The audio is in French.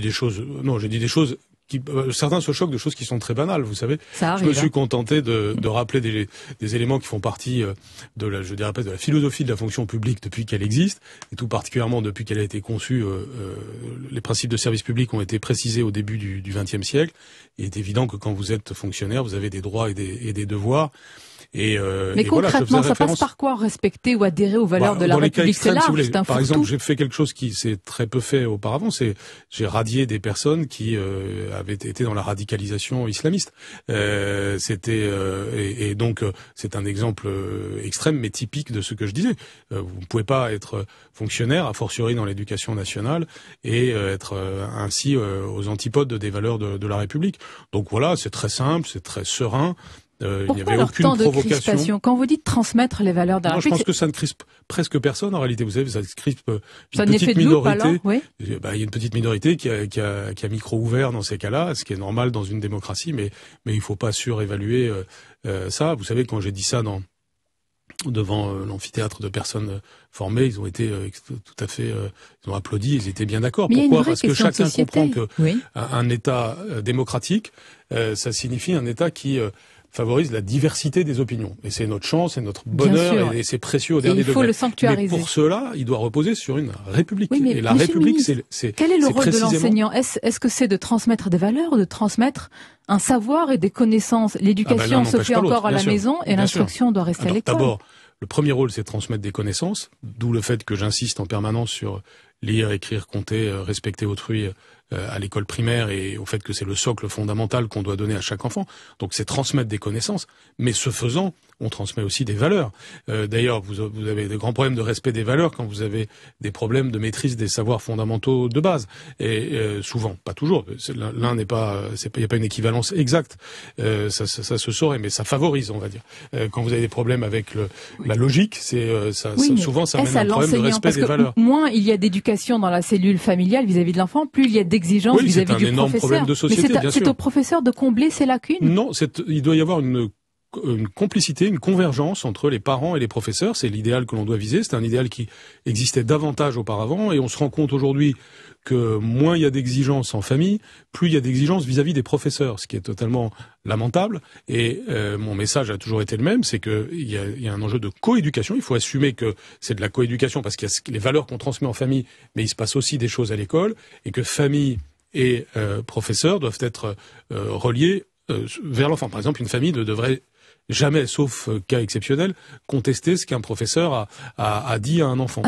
des choses. Non, j'ai dit des choses qui, euh, certains se choquent de choses qui sont très banales, vous savez. je me suis hein. contenté de, de rappeler des, des, éléments qui font partie euh, de la, je dirais de la philosophie de la fonction publique depuis qu'elle existe, et tout particulièrement depuis qu'elle a été conçue. Euh, les principes de service public ont été précisés au début du XXe siècle. Il est évident que quand vous êtes fonctionnaire, vous avez des droits et des, et des devoirs et, euh, Mais concrètement, ça, passe par quoi respecter ou adhérer aux valeurs bah, de la République C'est large, c'est Par exemple, j'ai fait quelque chose qui s'est très peu fait auparavant, c'est j'ai radié des personnes qui euh, avaient été dans la radicalisation islamiste. Euh, C'était euh, et, et, donc euh, c'est un exemple extrême mais typique de ce que je disais. vous ne pouvez pas être fonctionnaire, a fortiori dans l'éducation nationale, et être ainsi aux antipodes des valeurs de, de la République. Donc voilà, c'est très simple, c'est très serein. Euh, il y avait leur de Crispation Quand vous dites transmettre les valeurs d'un je pense que ça ne crispe presque personne en réalité. Vous savez, ça crispe une ça petite minorité. oui. Bah, il y a une petite minorité qui a, qui a, qui a micro ouvert dans ces cas-là, ce qui est normal dans une démocratie, mais, mais il ne faut pas surévaluer euh, euh, ça. Vous savez, quand j'ai dit ça dans, devant l'amphithéâtre de personnes formées, ils ont été tout à fait, ils ont applaudi, ils étaient bien d'accord. Pourquoi Parce que chacun comprend que un État démocratique, ça signifie un État qui favorise la diversité des opinions. Et c'est notre chance, c'est notre bonheur, et c'est précieux au dernier degré. Il faut le sanctuariser. pour cela, il doit reposer sur une république. et la république, c'est quel est le rôle de l'enseignant Est-ce est -ce que c'est de transmettre des valeurs, ou de transmettre un savoir et des connaissances. L'éducation ah bah se fait encore à la maison et l'instruction doit rester à l'école. D'abord, le premier rôle, c'est de transmettre des connaissances, d'où le fait que j'insiste en permanence sur lire, écrire, compter, euh, respecter autrui euh, à l'école primaire et au fait que c'est le socle fondamental qu'on doit donner à chaque enfant. Donc c'est transmettre des connaissances, mais ce faisant, on transmet aussi des valeurs. Euh, D'ailleurs, vous, vous, avez des grands problèmes de respect des valeurs quand vous avez des problèmes de maîtrise des savoirs fondamentaux de base. Et euh, souvent, pas toujours, l'un n'est pas, euh, il n'y a pas une équivalence exacte. Euh, ça, ça, se saurait, mais ça favorise, on va dire. Euh, quand vous avez des problèmes avec le, la logique, c'est souvent ça mène un problème de respect Moins il y a d'éducation dans la cellule familiale vis-à-vis de l'enfant, plus il y a d'exigences vis-à-vis du professeur. C'est C'est au professeur de combler ces lacunes. Non, il doit y avoir une une complicité, une convergence entre les parents et les professeurs. C'est l'idéal que l'on doit viser. C'est un idéal qui existait davantage auparavant et on se rend compte aujourd'hui que moins il y a d'exigences en famille, plus il y a d'exigences vis-à-vis des professeurs, ce qui est totalement lamentable. Et euh, mon message a toujours été le même, c'est qu'il y, a, il y a un enjeu de coéducation. Il faut assumer que c'est de la coéducation parce qu'il y a les valeurs qu'on transmet en famille, mais il se passe aussi des choses à l'école et que famille et professeur professeurs doivent être euh, reliés euh, vers l'enfant. Par exemple, une famille devrait jamais, sauf euh, cas exceptionnel, contester ce qu'un professeur a, dit à un enfant.